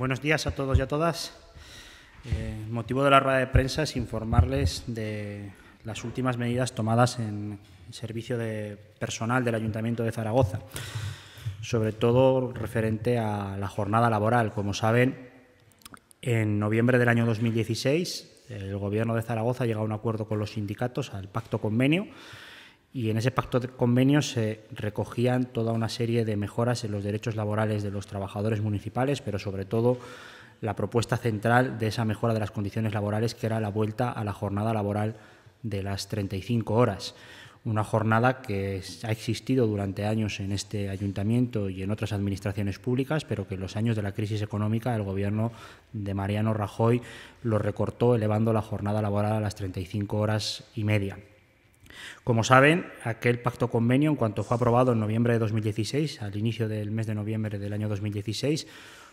Buenos días a todos y a todas. el eh, motivo de la rueda de prensa es informarles de las últimas medidas tomadas en servicio de personal del Ayuntamiento de Zaragoza, sobre todo referente a la jornada laboral. Como saben, en noviembre del año 2016, el Gobierno de Zaragoza llega a un acuerdo con los sindicatos, al pacto convenio, y en ese pacto de convenio se recogían toda una serie de mejoras en los derechos laborales de los trabajadores municipales, pero sobre todo la propuesta central de esa mejora de las condiciones laborales, que era la vuelta a la jornada laboral de las 35 horas. Una jornada que ha existido durante años en este ayuntamiento y en otras administraciones públicas, pero que en los años de la crisis económica el gobierno de Mariano Rajoy lo recortó elevando la jornada laboral a las 35 horas y media. Como saben, aquel pacto convenio, en cuanto fue aprobado en noviembre de 2016, al inicio del mes de noviembre del año 2016,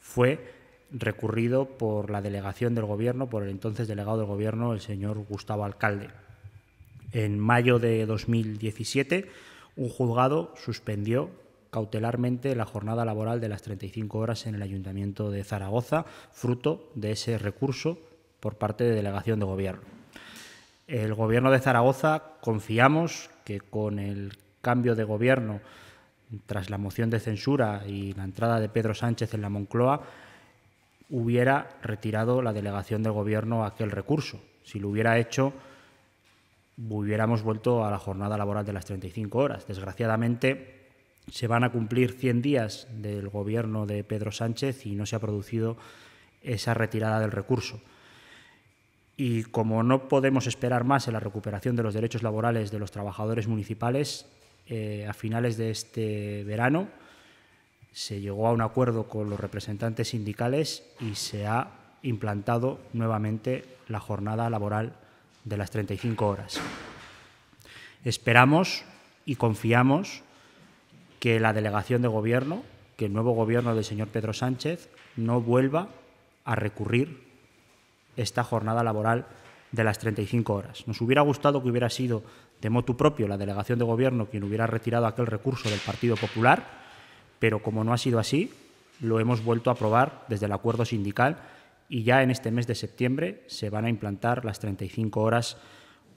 fue recurrido por la delegación del Gobierno, por el entonces delegado del Gobierno, el señor Gustavo Alcalde. En mayo de 2017, un juzgado suspendió cautelarmente la jornada laboral de las 35 horas en el Ayuntamiento de Zaragoza, fruto de ese recurso por parte de delegación de Gobierno. El gobierno de Zaragoza confiamos que con el cambio de gobierno tras la moción de censura y la entrada de Pedro Sánchez en la Moncloa hubiera retirado la delegación del gobierno aquel recurso. Si lo hubiera hecho, hubiéramos vuelto a la jornada laboral de las 35 horas. Desgraciadamente, se van a cumplir 100 días del gobierno de Pedro Sánchez y no se ha producido esa retirada del recurso y como no podemos esperar más en la recuperación de los derechos laborales de los trabajadores municipales, eh, a finales de este verano se llegó a un acuerdo con los representantes sindicales y se ha implantado nuevamente la jornada laboral de las 35 horas. Esperamos y confiamos que la delegación de gobierno, que el nuevo gobierno del señor Pedro Sánchez, no vuelva a recurrir esta jornada laboral de las 35 horas. Nos hubiera gustado que hubiera sido de motu propio la delegación de gobierno quien hubiera retirado aquel recurso del Partido Popular, pero como no ha sido así, lo hemos vuelto a aprobar desde el acuerdo sindical y ya en este mes de septiembre se van a implantar las 35 horas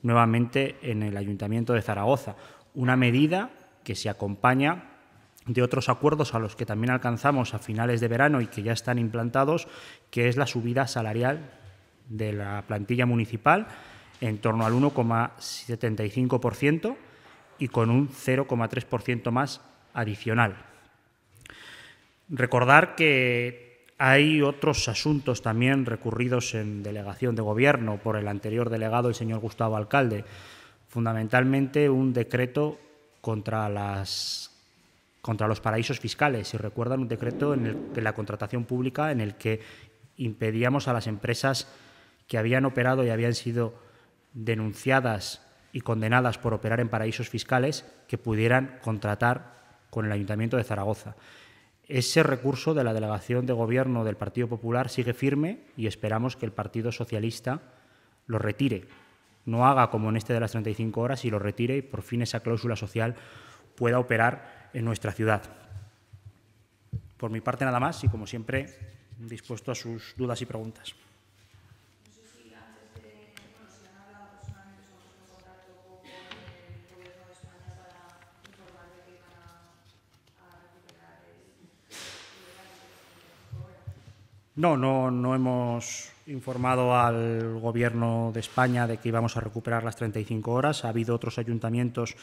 nuevamente en el Ayuntamiento de Zaragoza, una medida que se acompaña de otros acuerdos a los que también alcanzamos a finales de verano y que ya están implantados, que es la subida salarial de la plantilla municipal en torno al 1,75% y con un 0,3% más adicional. Recordar que hay otros asuntos también recurridos en delegación de gobierno por el anterior delegado, el señor Gustavo Alcalde, fundamentalmente un decreto contra las contra los paraísos fiscales. Si recuerdan, un decreto de la contratación pública en el que impedíamos a las empresas que habían operado y habían sido denunciadas y condenadas por operar en paraísos fiscales que pudieran contratar con el Ayuntamiento de Zaragoza. Ese recurso de la delegación de gobierno del Partido Popular sigue firme y esperamos que el Partido Socialista lo retire. No haga como en este de las 35 horas y lo retire y por fin esa cláusula social pueda operar en nuestra ciudad. Por mi parte nada más y como siempre dispuesto a sus dudas y preguntas. No, no, hemos informado al Gobierno de España de que íbamos a recuperar las 35 horas. Ha habido otros ayuntamientos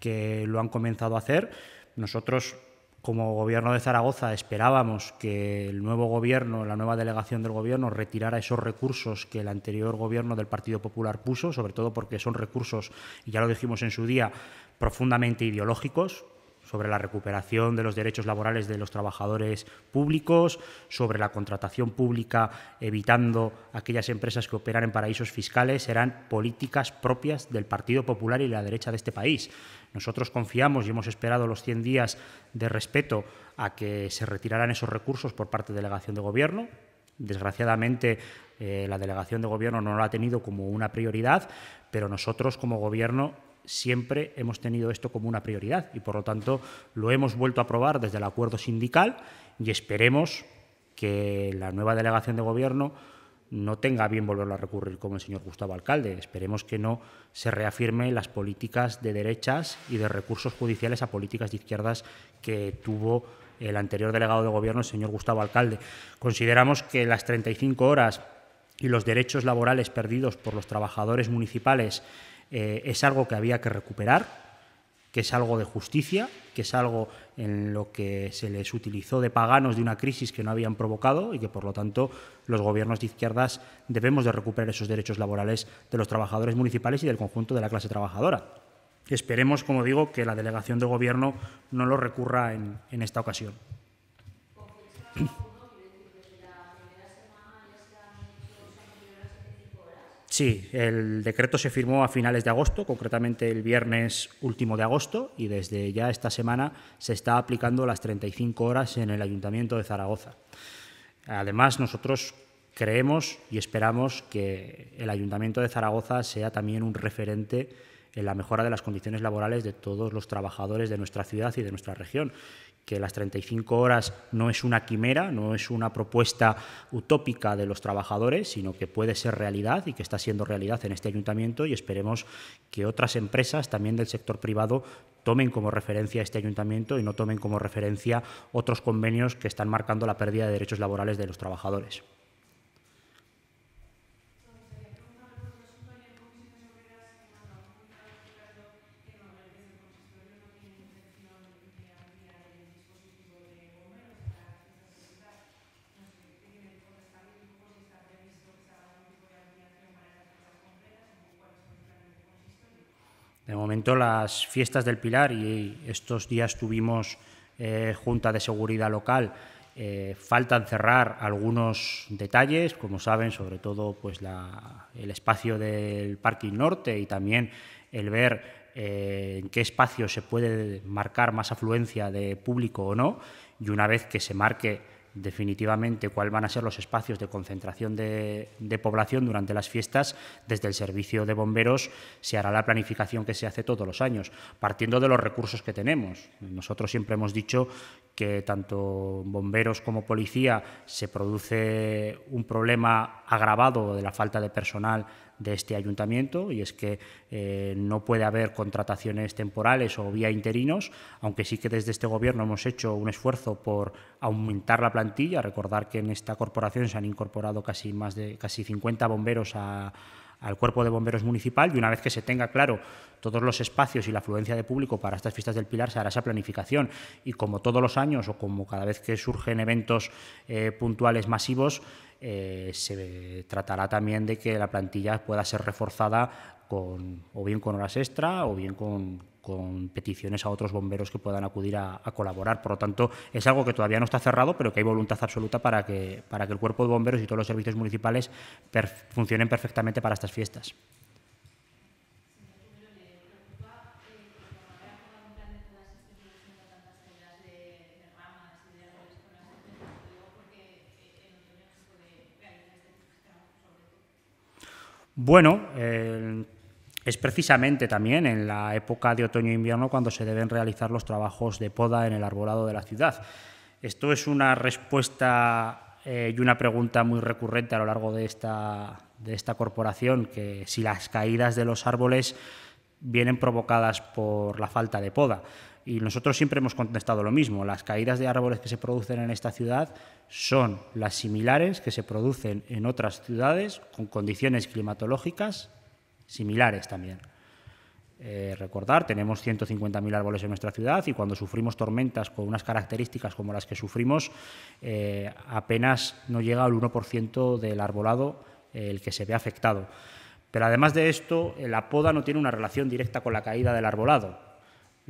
que lo han comenzado a hacer. Nosotros, como Gobierno de Zaragoza, esperábamos que el nuevo Gobierno, la nueva delegación del Gobierno, retirara esos recursos que el anterior Gobierno del Partido Popular puso, sobre todo porque son recursos, y ya lo dijimos en su día, profundamente ideológicos sobre la recuperación de los derechos laborales de los trabajadores públicos, sobre la contratación pública, evitando aquellas empresas que operan en paraísos fiscales, serán políticas propias del Partido Popular y la derecha de este país. Nosotros confiamos y hemos esperado los 100 días de respeto a que se retiraran esos recursos por parte de la delegación de gobierno. Desgraciadamente, eh, la delegación de gobierno no lo ha tenido como una prioridad, pero nosotros como gobierno siempre hemos tenido esto como una prioridad y por lo tanto lo hemos vuelto a aprobar desde el acuerdo sindical y esperemos que la nueva delegación de gobierno no tenga bien volver a recurrir como el señor Gustavo Alcalde. Esperemos que no se reafirme las políticas de derechas y de recursos judiciales a políticas de izquierdas que tuvo el anterior delegado de gobierno, el señor Gustavo Alcalde. Consideramos que las 35 horas y los derechos laborales perdidos por los trabajadores municipales eh, es algo que había que recuperar, que es algo de justicia, que es algo en lo que se les utilizó de paganos de una crisis que no habían provocado y que por lo tanto los gobiernos de izquierdas debemos de recuperar esos derechos laborales de los trabajadores municipales y del conjunto de la clase trabajadora. Esperemos, como digo, que la delegación de gobierno no lo recurra en esta ocasión. Sí, el decreto se firmó a finales de agosto, concretamente el viernes último de agosto, y desde ya esta semana se está aplicando las 35 horas en el Ayuntamiento de Zaragoza. Además, nosotros creemos y esperamos que el Ayuntamiento de Zaragoza sea también un referente en la mejora de las condiciones laborales de todos los trabajadores de nuestra ciudad y de nuestra región que las 35 horas no es una quimera, no es una propuesta utópica de los trabajadores, sino que puede ser realidad y que está siendo realidad en este ayuntamiento y esperemos que otras empresas también del sector privado tomen como referencia este ayuntamiento y no tomen como referencia otros convenios que están marcando la pérdida de derechos laborales de los trabajadores. De momento las fiestas del Pilar y estos días tuvimos eh, Junta de Seguridad Local. Eh, faltan cerrar algunos detalles, como saben, sobre todo pues el espacio del parking norte y también el ver eh, en qué espacio se puede marcar más afluencia de público o no. Y una vez que se marque definitivamente cuáles van a ser los espacios de concentración de, de, población durante las fiestas, desde el servicio de bomberos se hará la planificación que se hace todos los años, partiendo de los recursos que tenemos. Nosotros siempre hemos dicho que tanto bomberos como policía se produce un problema agravado de la falta de personal de este ayuntamiento y es que eh, no puede haber contrataciones temporales o vía interinos, aunque sí que desde este gobierno hemos hecho un esfuerzo por aumentar la plantilla. Recordar que en esta corporación se han incorporado casi más de casi 50 bomberos a al cuerpo de bomberos municipal y una vez que se tenga claro todos los espacios y la afluencia de público para estas fiestas del Pilar, se hará esa planificación. Y como todos los años o como cada vez que surgen eventos eh, puntuales masivos, eh, se tratará también de que la plantilla pueda ser reforzada con, o bien con horas extra o bien con, con peticiones a otros bomberos que puedan acudir a, colaborar. Por lo tanto, es algo que todavía no está cerrado, pero que hay voluntad absoluta para que, para que el cuerpo de bomberos y todos los servicios municipales funcionen perfectamente para estas fiestas. Bueno, eh, es precisamente también en la época de otoño-invierno e cuando se deben realizar los trabajos de poda en el arbolado de la ciudad. Esto es una respuesta eh, y una pregunta muy recurrente a lo largo de esta, de esta corporación, que si las caídas de los árboles vienen provocadas por la falta de poda. Y nosotros siempre hemos contestado lo mismo. Las caídas de árboles que se producen en esta ciudad son las similares que se producen en otras ciudades con condiciones climatológicas similares también. Eh, recordar, tenemos 150.000 árboles en nuestra ciudad y cuando sufrimos tormentas con unas características como las que sufrimos, eh, apenas no llega al 1% del arbolado eh, el que se ve afectado. Pero además de esto, la poda no tiene una relación directa con la caída del arbolado.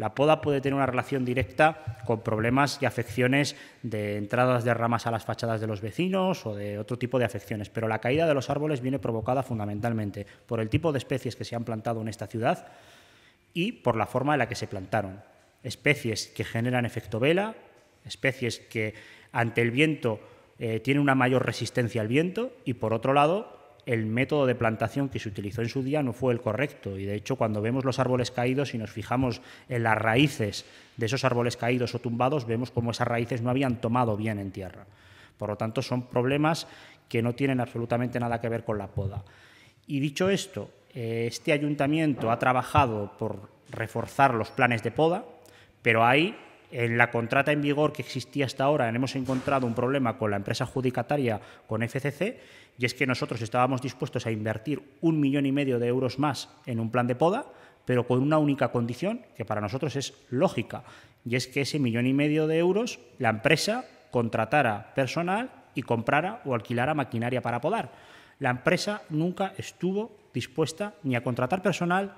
La poda puede tener una relación directa con problemas y afecciones de entradas de ramas a las fachadas de los vecinos o de otro tipo de afecciones, pero la caída de los árboles viene provocada fundamentalmente por el tipo de especies que se han plantado en esta ciudad y por la forma en la que se plantaron. Especies que generan efecto vela, especies que ante el viento eh, tienen una mayor resistencia al viento y por otro lado el método de plantación que se utilizó en su día no fue el correcto. Y de hecho, cuando vemos los árboles caídos y nos fijamos en las raíces de esos árboles caídos o tumbados, vemos cómo esas raíces no habían tomado bien en tierra. Por lo tanto, son problemas que no tienen absolutamente nada que ver con la poda. Y dicho esto, eh, este ayuntamiento ha trabajado por reforzar los planes de poda, pero hay en la contrata en vigor que existía hasta ahora hemos encontrado un problema con la empresa adjudicataria, con FCC, y es que nosotros estábamos dispuestos a invertir un millón y medio de euros más en un plan de poda, pero con una única condición que para nosotros es lógica, y es que ese millón y medio de euros la empresa contratara personal y comprara o alquilara maquinaria para podar. La empresa nunca estuvo dispuesta ni a contratar personal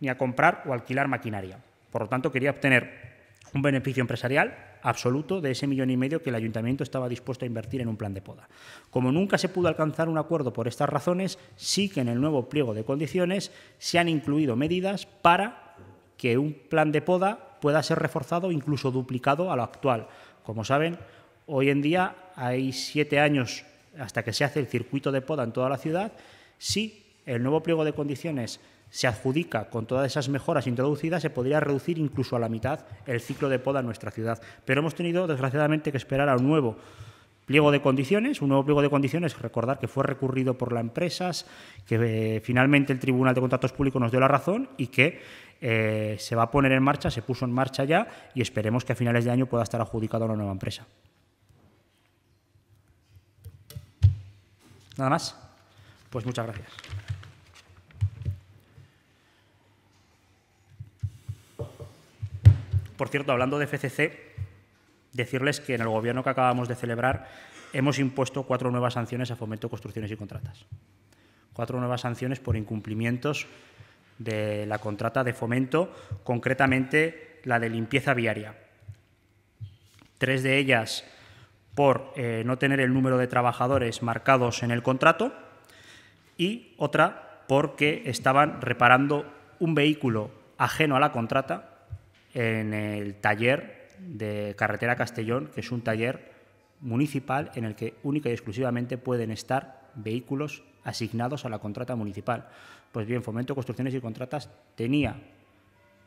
ni a comprar o alquilar maquinaria. Por lo tanto, quería obtener un beneficio empresarial absoluto de ese millón y medio que el ayuntamiento estaba dispuesto a invertir en un plan de poda. Como nunca se pudo alcanzar un acuerdo por estas razones, sí que en el nuevo pliego de condiciones se han incluido medidas para que un plan de poda pueda ser reforzado, incluso duplicado a lo actual. Como saben, hoy en día hay siete años hasta que se hace el circuito de poda en toda la ciudad. Si sí, el nuevo pliego de condiciones se adjudica con todas esas mejoras introducidas, se podría reducir incluso a la mitad el ciclo de poda en nuestra ciudad. Pero hemos tenido, desgraciadamente, que esperar a un nuevo pliego de condiciones, un nuevo pliego de condiciones, recordar que fue recurrido por las empresas, que eh, finalmente el Tribunal de Contratos Públicos nos dio la razón y que eh, se va a poner en marcha, se puso en marcha ya y esperemos que a finales de año pueda estar adjudicado a una nueva empresa. Nada más. Pues muchas gracias. Por cierto, hablando de FCC, decirles que en el gobierno que acabamos de celebrar hemos impuesto cuatro nuevas sanciones a Fomento, Construcciones y Contratas. Cuatro nuevas sanciones por incumplimientos de la contrata de Fomento, concretamente la de limpieza viaria. Tres de ellas por eh, no tener el número de trabajadores marcados en el contrato y otra porque estaban reparando un vehículo ajeno a la contrata en el taller de Carretera Castellón, que es un taller municipal en el que única y exclusivamente pueden estar vehículos asignados a la contrata municipal. Pues bien, Fomento Construcciones y Contratas tenía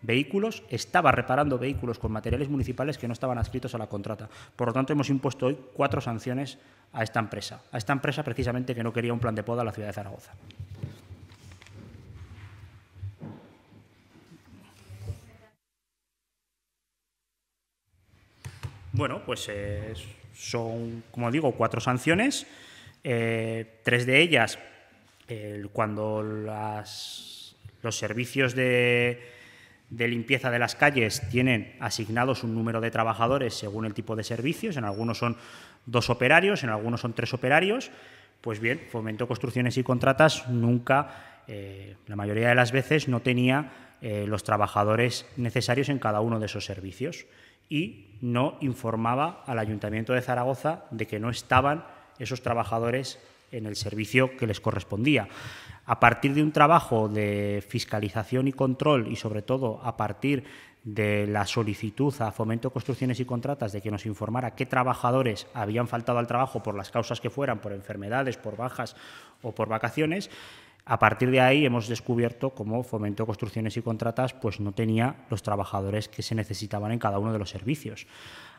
vehículos, estaba reparando vehículos con materiales municipales que no estaban adscritos a la contrata. Por lo tanto, hemos impuesto hoy cuatro sanciones a esta empresa, a esta empresa precisamente que no quería un plan de poda a la ciudad de Zaragoza. Bueno, pues eh, son, como digo, cuatro sanciones. Eh, tres de ellas, cuando los servicios de, limpieza de las calles tienen asignados un número de trabajadores según el tipo de servicios, en algunos son dos operarios, en algunos son tres operarios, pues bien, Fomento Construcciones y Contratas nunca, eh, la mayoría de las veces, no tenía los trabajadores necesarios en cada uno de esos servicios y no informaba al Ayuntamiento de Zaragoza de que no estaban esos trabajadores en el servicio que les correspondía. A partir de un trabajo de fiscalización y control y sobre todo a partir de la solicitud a Fomento Construcciones y Contratas de que nos informara qué trabajadores habían faltado al trabajo por las causas que fueran, por enfermedades, por bajas o por vacaciones, a partir de ahí hemos descubierto cómo Fomento Construcciones y Contratas pues no tenía los trabajadores que se necesitaban en cada uno de los servicios.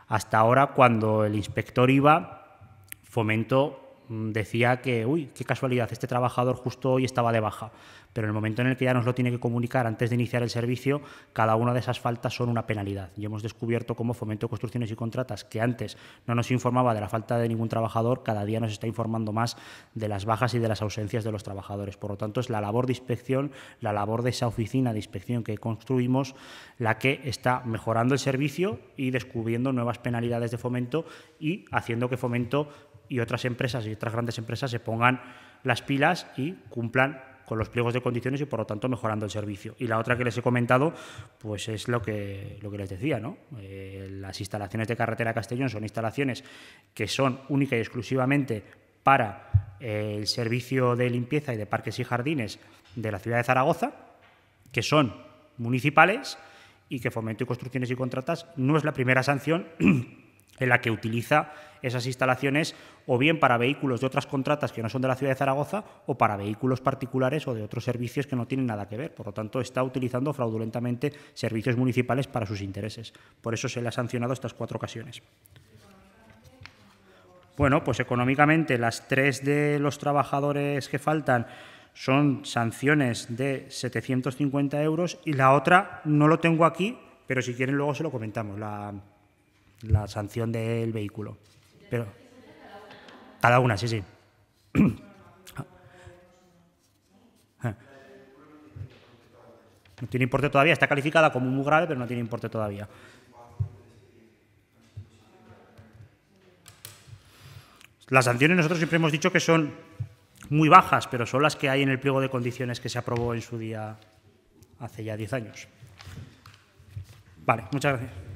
Hasta ahora, cuando el inspector iba, Fomento Mm, decía que, uy, qué casualidad, este trabajador justo hoy estaba de baja. Pero en el momento en el que ya nos lo tiene que comunicar antes de iniciar el servicio, cada una de esas faltas son una penalidad. Y hemos descubierto cómo Fomento Construcciones y Contratas, que antes no nos informaba de la falta de ningún trabajador, cada día nos está informando más de las bajas y de las ausencias de los trabajadores. Por lo tanto, es la labor de inspección, la labor de esa oficina de inspección que construimos, la que está mejorando el servicio y descubriendo nuevas penalidades de fomento y haciendo que fomento y otras empresas y otras grandes empresas se pongan las pilas y cumplan con los pliegos de condiciones y por lo tanto mejorando el servicio. Y la otra que les he comentado, pues es lo que, lo que les decía, ¿no? Eh, las instalaciones de carretera Castellón son instalaciones que son única y exclusivamente para eh, el servicio de limpieza y de parques y jardines de la ciudad de Zaragoza, que son municipales y que Fomento y Construcciones y Contratas no es la primera sanción en la que utiliza esas instalaciones o bien para vehículos de otras contratas que no son de la ciudad de Zaragoza o para vehículos particulares o de otros servicios que no tienen nada que ver. Por lo tanto, está utilizando fraudulentamente servicios municipales para sus intereses. Por eso se le ha sancionado estas cuatro ocasiones. Bueno, pues económicamente las tres de los trabajadores que faltan son sanciones de 750 euros y la otra no lo tengo aquí, pero si quieren luego se lo comentamos, la, la sanción del vehículo. Pero, cada una, sí, sí. Ah. No tiene importe todavía, está calificada como muy grave, pero no tiene importe todavía. Las sanciones nosotros siempre hemos dicho que son muy bajas, pero son las que hay en el pliego de condiciones que se aprobó en su día hace ya 10 años. Vale, muchas gracias.